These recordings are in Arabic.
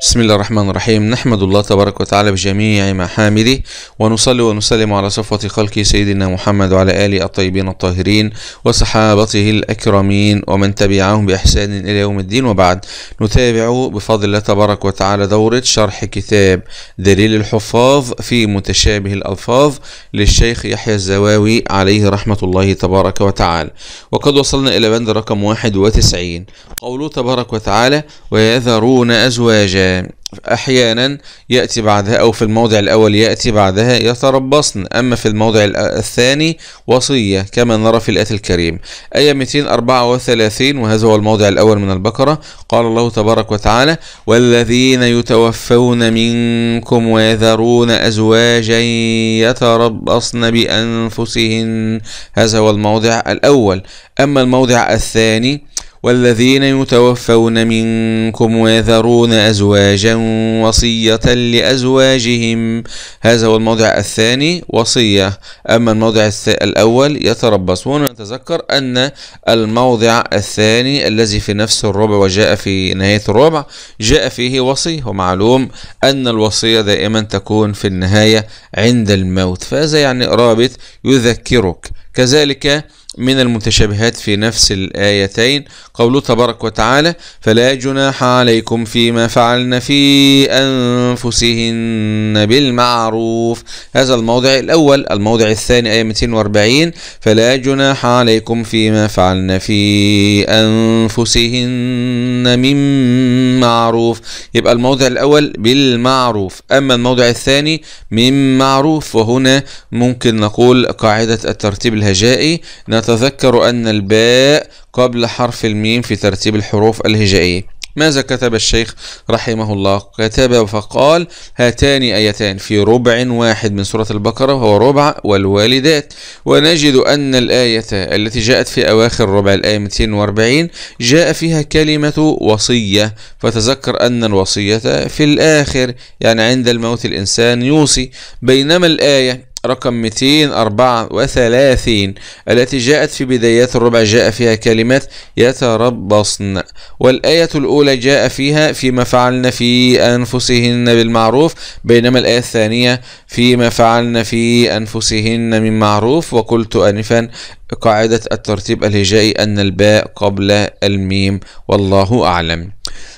بسم الله الرحمن الرحيم نحمد الله تبارك وتعالى بجميع محامده ونصلي ونسلم على صفوة خلقه سيدنا محمد وعلى آله الطيبين الطاهرين وصحابته الأكرمين ومن تبعهم بإحسان إلى يوم الدين وبعد نتابع بفضل الله تبارك وتعالى دورة شرح كتاب دليل الحفاظ في متشابه الألفاظ للشيخ يحيى الزواوي عليه رحمة الله تبارك وتعالى وقد وصلنا إلى بند رقم 91 قوله تبارك وتعالى ويذرون أزواجا أحيانا يأتي بعدها أو في الموضع الأول يأتي بعدها يتربصن أما في الموضع الثاني وصية كما نرى في الآية الكريم آية 234 وهذا هو الموضع الأول من البقرة قال الله تبارك وتعالى والذين يتوفون منكم ويذرون أزواجا يتربصن بأنفسهن هذا هو الموضع الأول أما الموضع الثاني والذين يتوفون منكم ويذرون أزواجا وصية لأزواجهم هذا هو الموضع الثاني وصية أما الموضع الأول يتربصون ونتذكر أن الموضع الثاني الذي في نفس الربع وجاء في نهاية الربع جاء فيه وصية ومعلوم أن الوصية دائما تكون في النهاية عند الموت فهذا يعني رابط يذكرك كذلك من المتشابهات في نفس الآيتين قوله تبارك وتعالى فلا جناح عليكم فيما فعلن في أنفسهن بالمعروف هذا الموضع الأول الموضع الثاني آية 240 فلا جناح عليكم فيما فعلن في أنفسهن من معروف يبقى الموضع الأول بالمعروف أما الموضع الثاني من معروف وهنا ممكن نقول قاعدة الترتيب الهجائي نتذكر أن الباء قبل حرف الميم في ترتيب الحروف الهجائية ماذا كتب الشيخ رحمه الله كتب فقال هاتان آيتان في ربع واحد من سورة البقرة وهو ربع والوالدات ونجد أن الآية التي جاءت في أواخر ربع الآية 240 جاء فيها كلمة وصية فتذكر أن الوصية في الآخر يعني عند الموت الإنسان يوصي بينما الآية رقم 234 التي جاءت في بدايات الربع جاء فيها كلمة يتربصن والآية الأولى جاء فيها فيما فعلن في أنفسهن بالمعروف بينما الآية الثانية فيما فعلن في أنفسهن من معروف وقلت أنفا قاعدة الترتيب الهجائي أن الباء قبل الميم والله أعلم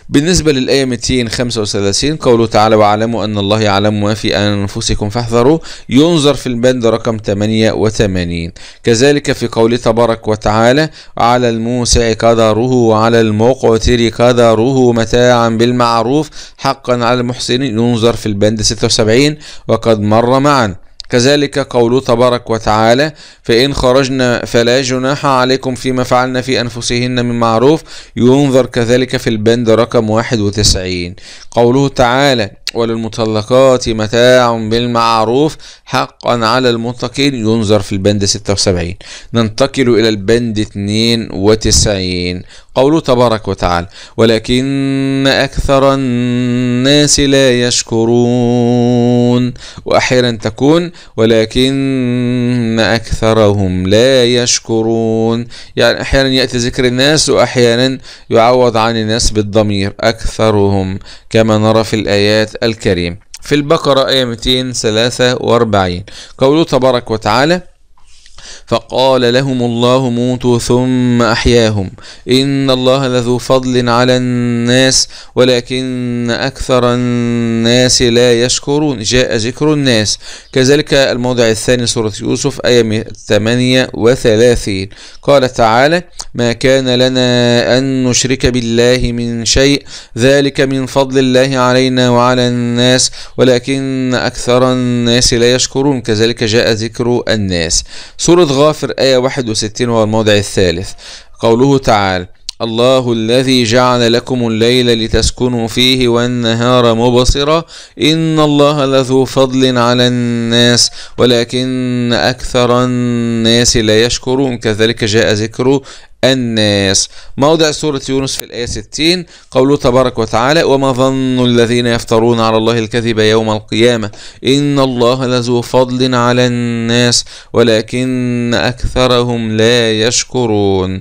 بالنسبة للآية 235 قوله تعالى واعلموا أن الله يعلم ما في أنفسكم فاحذروا ينظر في البند رقم 88 كذلك في قوله تبارك وتعالى على الموسع قدره وعلى المقتر قدره متاعا بالمعروف حقا على المحسنين ينظر في البند 76 وقد مر معا كذلك قوله تبارك وتعالى فإن خرجنا فلا جناح عليكم فيما فعلنا في أنفسهن من معروف ينظر كذلك في البند رقم 91 قوله تعالى وللمطلقات متاع بالمعروف حقا على المتقين ينظر في البند 76 ننتقل إلى البند 92 قوله تبارك وتعالى ولكن أكثر الناس لا يشكرون وأحيانا تكون ولكن أكثرهم لا يشكرون يعني أحيانا يأتي ذكر الناس وأحيانا يعوض عن الناس بالضمير أكثرهم كما نرى في الآيات الكريم في البقرة آية 243 قوله تبارك وتعالى فقال لهم الله موتوا ثم أحياهم إن الله لذو فضل على الناس ولكن أكثر الناس لا يشكرون جاء ذكر الناس كذلك الموضع الثاني سورة يوسف آية 38 قال تعالى ما كان لنا أن نشرك بالله من شيء ذلك من فضل الله علينا وعلى الناس ولكن أكثر الناس لا يشكرون كذلك جاء ذكر الناس سورة غافر آية 61 والموضع الثالث قوله تعالى الله الذي جعل لكم الليل لتسكنوا فيه والنهار مبصرا إن الله لذو فضل على الناس ولكن أكثر الناس لا يشكرون كذلك جاء ذكر الناس موضع سورة يونس في الآية 60 قوله تبارك وتعالى وما ظن الذين يفترون على الله الكذب يوم القيامة إن الله لذو فضل على الناس ولكن أكثرهم لا يشكرون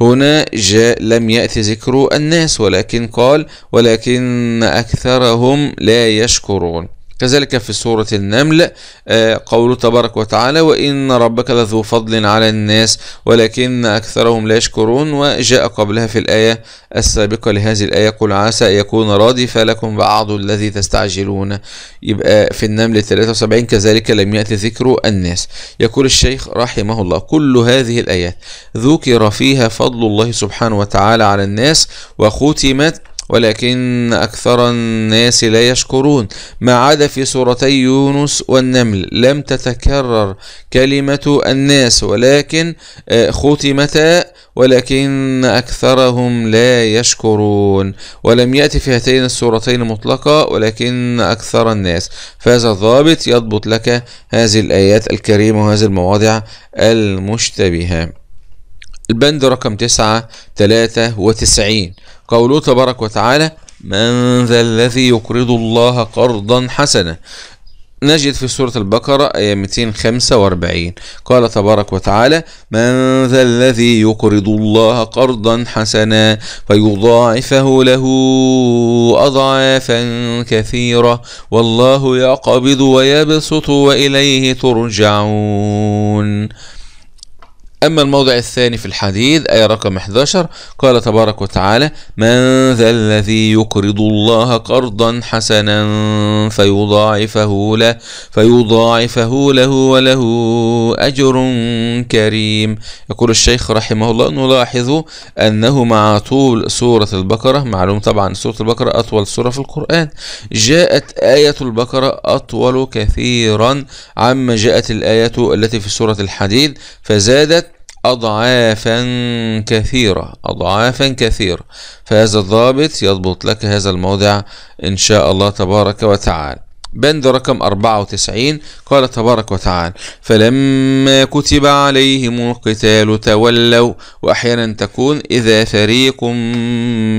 هنا جاء لم يأتي ذكر الناس ولكن قال ولكن أكثرهم لا يشكرون كذلك في سورة النمل آه، قوله تبارك وتعالى وإن ربك لذو فضل على الناس ولكن أكثرهم لا يشكرون وجاء قبلها في الآية السابقة لهذه الآية قل عسى أن يكون رادف لكم بعض الذي تستعجلون يبقى في النمل 73 كذلك لم يأتي ذكر الناس يقول الشيخ رحمه الله كل هذه الآيات ذكر فيها فضل الله سبحانه وتعالى على الناس وختمت ولكن أكثر الناس لا يشكرون ما عدا في سورتي يونس والنمل لم تتكرر كلمة الناس ولكن آه، ختمتا ولكن أكثرهم لا يشكرون ولم يأتي في هاتين السورتين مطلقة ولكن أكثر الناس فهذا الضابط يضبط لك هذه الآيات الكريمة وهذه المواضع المشتبهة البند رقم تسعة ثلاثة وتسعين قوله تبارك وتعالى من ذا الذي يقرض الله قرضا حسنا نجد في سورة البقرة آية 245 قال تبارك وتعالى من ذا الذي يقرض الله قرضا حسنا فيضاعفه له أضعافا كثيرة والله يقبض ويبسط وإليه ترجعون أما الموضع الثاني في الحديث آية رقم 11 قال تبارك وتعالى من ذا الذي يقرض الله قرضا حسنا فيضاعفه له فيضاعفه له وله أجر كريم يقول الشيخ رحمه الله نلاحظ أنه مع طول سورة البقرة معلوم طبعا سورة البقرة أطول سورة في القرآن جاءت آية البقرة أطول كثيرا عما جاءت الآية التي في سورة الحديد فزادت أضعافا كثيرة أضعافا كثيرة فهذا الضابط يضبط لك هذا الموضع إن شاء الله تبارك وتعالى بند رقم 94 قال تبارك وتعالى فلما كتب عليهم القتال تولوا وأحيانا تكون إذا فريق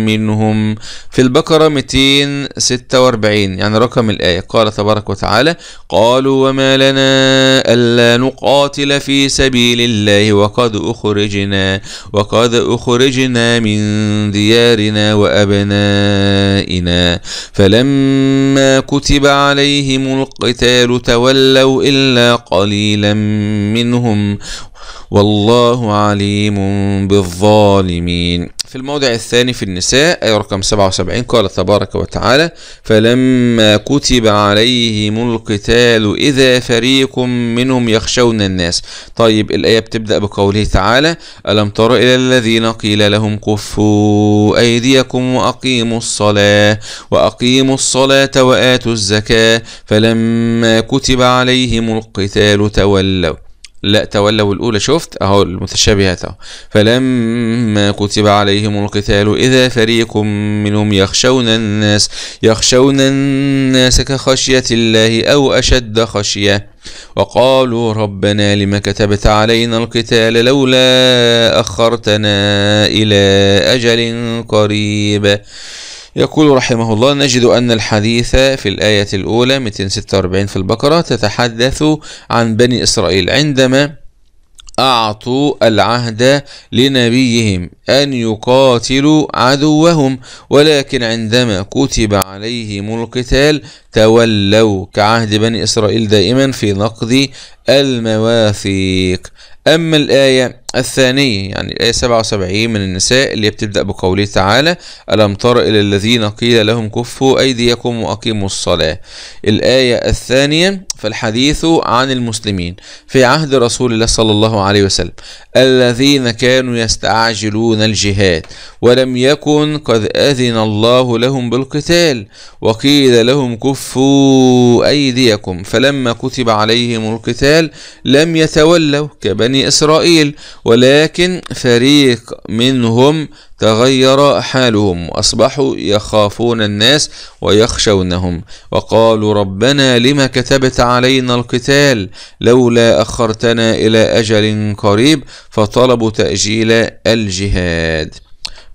منهم في البقرة 246 يعني رقم الآية قال تبارك وتعالى قالوا وما لنا ألا نقاتل في سبيل الله وقد أخرجنا وقد أخرجنا من ديارنا وأبنائنا فلما كتب عليهم عليهم القتال تولوا إلا قليلا منهم والله عليم بالظالمين في الموضع الثاني في النساء آية رقم 77 قال تبارك وتعالى فلما كتب عليهم القتال إذا فريق منهم يخشون الناس طيب الآية بتبدأ بقوله تعالى ألم تر إلى الذين قيل لهم كفوا أيديكم وأقيموا الصلاة وأقيموا الصلاة وآتوا الزكاة فلما كتب عليهم القتال تولوا لا تولوا الأولى شفت أهو المتشابهات أهو فلما كتب عليهم القتال إذا فريق منهم يخشون الناس يخشون الناس كخشية الله أو أشد خشية وقالوا ربنا لما كتبت علينا القتال لولا أخرتنا إلى أجل قريب يقول رحمه الله نجد أن الحديث في الآية الأولى 246 في البقرة تتحدث عن بني إسرائيل عندما أعطوا العهد لنبيهم أن يقاتلوا عدوهم ولكن عندما كتب عليهم القتال تولوا كعهد بني إسرائيل دائما في نقض المواثيق أما الآية الثانية يعني الآية 77 من النساء اللي بتبدأ بقوله تعالى ألم تر إلى الذين قيل لهم كفوا أيديكم وأقيموا الصلاة الآية الثانية فالحديث عن المسلمين في عهد رسول الله صلى الله عليه وسلم الذين كانوا يستعجلون الجهاد ولم يكن قد أذن الله لهم بالقتال وقيل لهم كفوا كفوا أيديكم فلما كتب عليهم القتال لم يتولوا كبني إسرائيل ولكن فريق منهم تغير حالهم وأصبحوا يخافون الناس ويخشونهم وقالوا ربنا لما كتبت علينا القتال لولا أخرتنا إلى أجل قريب فطلبوا تأجيل الجهاد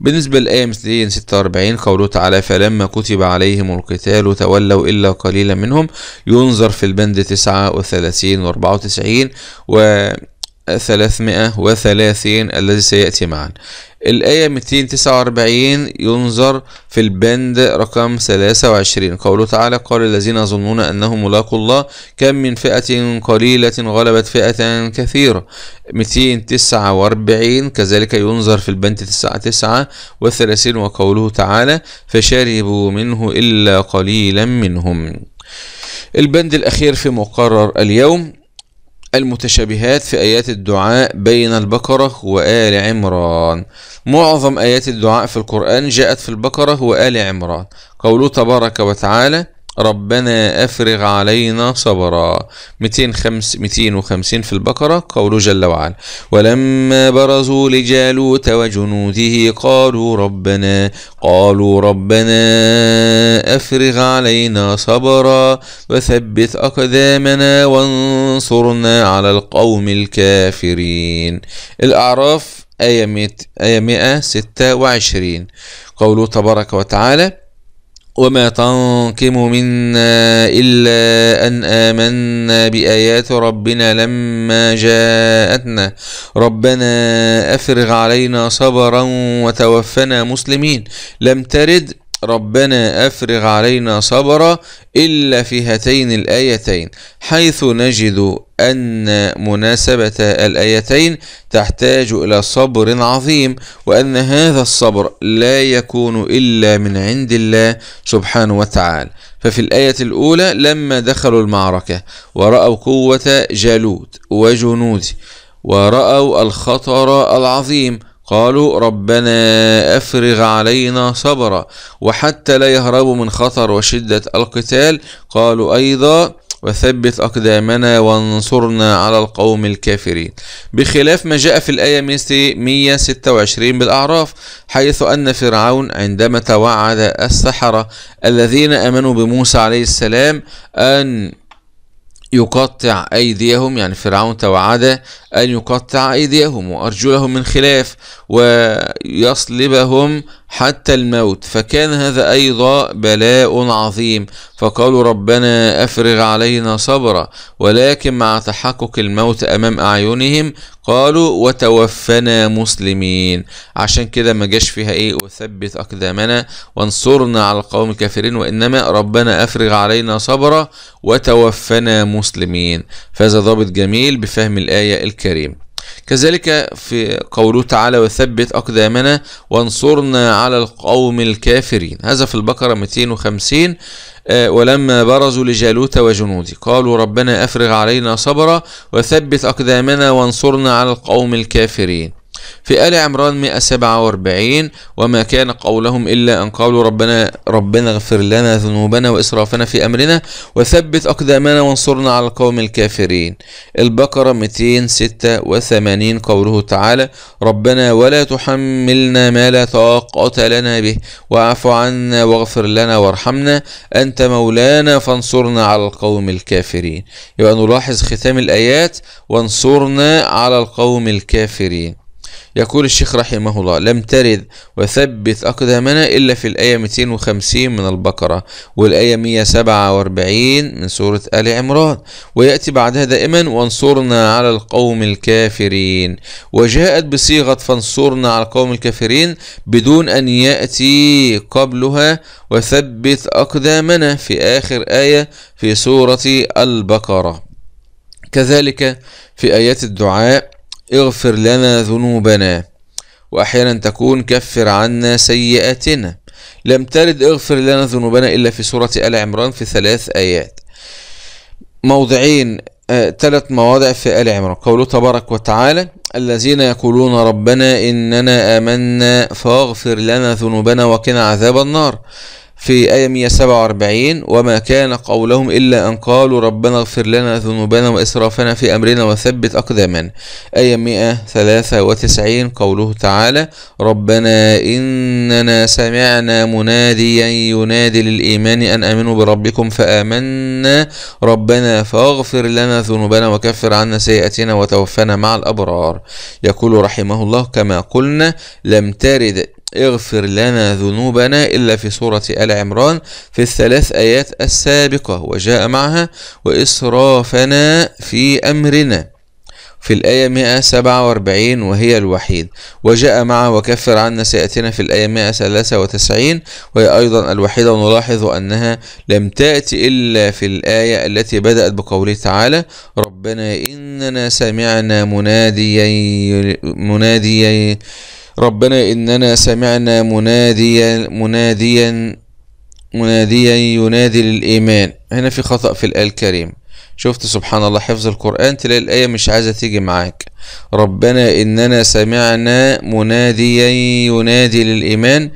بالنسبة لآية 246 قوله تعالى فلما كتب عليهم القتال تولوا إلا قليلا منهم ينظر في البند 39 و 94 و 330 الذي سيأتي معا الآية 249 ينظر في البند رقم 23 قوله تعالى قال الذين يظنون أنهم ملاقوا الله كم من فئة قليلة غلبت فئة كثيرة 249 كذلك ينظر في البند 39 وقوله تعالى فشربوا منه إلا قليلا منهم البند الأخير في مقرر اليوم المتشابهات في آيات الدعاء بين البقرة وآل عمران معظم آيات الدعاء في القرآن جاءت في البقرة وآل عمران قوله تبارك وتعالى ربنا افرغ علينا صبرا 250 في البقرة قوله جل وعلا ولما برزوا لجالوت وجنوده قالوا ربنا قالوا ربنا افرغ علينا صبرا وثبت اقدامنا وانصرنا على القوم الكافرين الاعراف آية 126 آية قوله تبارك وتعالى وما تنقم منا إلا أن آمنا بآيات ربنا لما جاءتنا ربنا أفرغ علينا صبرا وتوفنا مسلمين لم ترد ربنا أفرغ علينا صبرا إلا في هاتين الآيتين حيث نجد أن مناسبة الآيتين تحتاج إلى صبر عظيم وأن هذا الصبر لا يكون إلا من عند الله سبحانه وتعالى ففي الآية الأولى لما دخلوا المعركة ورأوا قوة جالوت وجنوده ورأوا الخطر العظيم قالوا ربنا افرغ علينا صبرا وحتى لا يهربوا من خطر وشده القتال قالوا ايضا وثبت أقدامنا وانصرنا على القوم الكافرين بخلاف ما جاء في الآية 126 بالأعراف حيث أن فرعون عندما توعد السحرة الذين آمنوا بموسى عليه السلام أن يقطع أيديهم يعني فرعون توعد أن يقطع أيديهم وأرجلهم من خلاف ويصلبهم حتى الموت فكان هذا أيضا بلاء عظيم فقالوا ربنا أفرغ علينا صبرا ولكن مع تحقق الموت أمام أعينهم قالوا وتوفنا مسلمين عشان كده ما جاش فيها ايه وثبت اقدامنا وانصرنا على القوم الكافرين وانما ربنا افرغ علينا صبرا وتوفنا مسلمين فهذا ضابط جميل بفهم الايه الكريم كذلك في قوله تعالى وثبت أقدامنا وانصرنا على القوم الكافرين هذا في البقرة 250 آه، ولما برزوا لجالوت وجنوده قالوا ربنا أفرغ علينا صبرا وثبت أقدامنا وانصرنا على القوم الكافرين في آل عمران 147 وما كان قولهم إلا أن قالوا ربنا ربنا اغفر لنا ذنوبنا وإسرافنا في أمرنا وثبت أقدامنا وانصرنا على القوم الكافرين البقرة 286 قوله تعالى ربنا ولا تحملنا ما لا طاقة لنا به واعف عنا واغفر لنا وارحمنا أنت مولانا فانصرنا على القوم الكافرين يبقى نلاحظ ختام الآيات وانصرنا على القوم الكافرين يقول الشيخ رحمه الله لم ترد وثبت أقدامنا إلا في الآية 250 من البقرة والآية 147 من سورة آل عمران ويأتي بعدها دائما وانصرنا على القوم الكافرين وجاءت بصيغة فانصرنا على القوم الكافرين بدون أن يأتي قبلها وثبت أقدامنا في آخر آية في سورة البقرة كذلك في آيات الدعاء اغفر لنا ذنوبنا وأحيانا تكون كفر عنا سيئاتنا لم ترد اغفر لنا ذنوبنا إلا في سورة آل عمران في ثلاث آيات موضعين آه، ثلاث آه، مواضع في آل عمران قوله تبارك وتعالى الذين يقولون ربنا إننا آمنا فاغفر لنا ذنوبنا وقنا عذاب النار في آية 147 وما كان قولهم إلا أن قالوا ربنا اغفر لنا ذنوبنا وإسرافنا في أمرنا وثبت أقدامنا آية 193 قوله تعالى ربنا إننا سمعنا مناديا ينادي للإيمان أن آمنوا بربكم فآمنا ربنا فاغفر لنا ذنوبنا وكفر عنا سيئاتنا وتوفنا مع الأبرار يقول رحمه الله كما قلنا لم ترد اغفر لنا ذنوبنا إلا في سورة آل عمران في الثلاث آيات السابقة وجاء معها وإسرافنا في أمرنا في الآية 147 وهي الوحيد وجاء مع وكفر عنا سيأتينا في الآية 193 وهي أيضا الوحيدة ونلاحظ أنها لم تأتي إلا في الآية التي بدأت بقوله تعالى ربنا إننا سمعنا مناديا مناديا ربنا إننا سمعنا مناديا مناديا مناديا ينادي للإيمان هنا في خطأ في الآية الكريمة شفت سبحان الله حفظ القرآن تلاقي الآية مش عايزة تيجي معاك ربنا إننا سمعنا مناديا ينادي للإيمان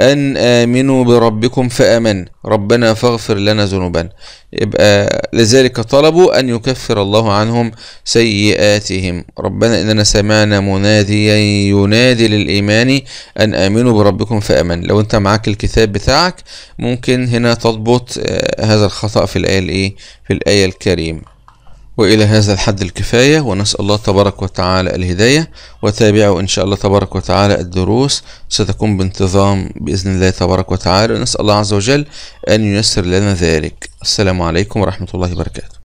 أن آمنوا بربكم فآمن ربنا فاغفر لنا ذنوبنا يبقى لذلك طلبوا أن يكفر الله عنهم سيئاتهم ربنا إننا سمعنا مناديا ينادي للإيمان أن آمنوا بربكم فآمن لو أنت معاك الكتاب بتاعك ممكن هنا تضبط آه، هذا الخطأ في الآية الإيه في الآية الكريمة وإلى هذا الحد الكفاية ونسأل الله تبارك وتعالى الهداية وتابعوا إن شاء الله تبارك وتعالى الدروس ستكون بانتظام بإذن الله تبارك وتعالى نسأل الله عز وجل أن ييسر لنا ذلك السلام عليكم ورحمة الله وبركاته